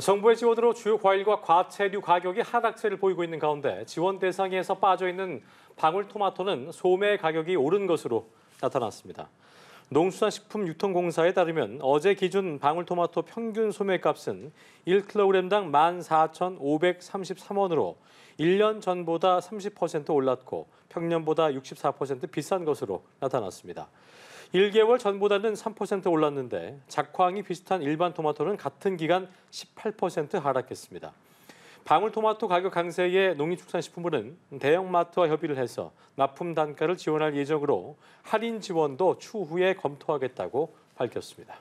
정부의 지원으로 주요 과일과 과채류 가격이 하락세를 보이고 있는 가운데 지원 대상에서 빠져있는 방울토마토는 소매 가격이 오른 것으로 나타났습니다. 농수산식품유통공사에 따르면 어제 기준 방울토마토 평균 소매값은 1kg당 14,533원으로 1년 전보다 30% 올랐고 평년보다 64% 비싼 것으로 나타났습니다. 1개월 전보다는 3% 올랐는데 작황이 비슷한 일반 토마토는 같은 기간 18% 하락했습니다. 방울토마토 가격 강세에 농림축산식품부는 대형마트와 협의를 해서 납품 단가를 지원할 예정으로 할인 지원도 추후에 검토하겠다고 밝혔습니다.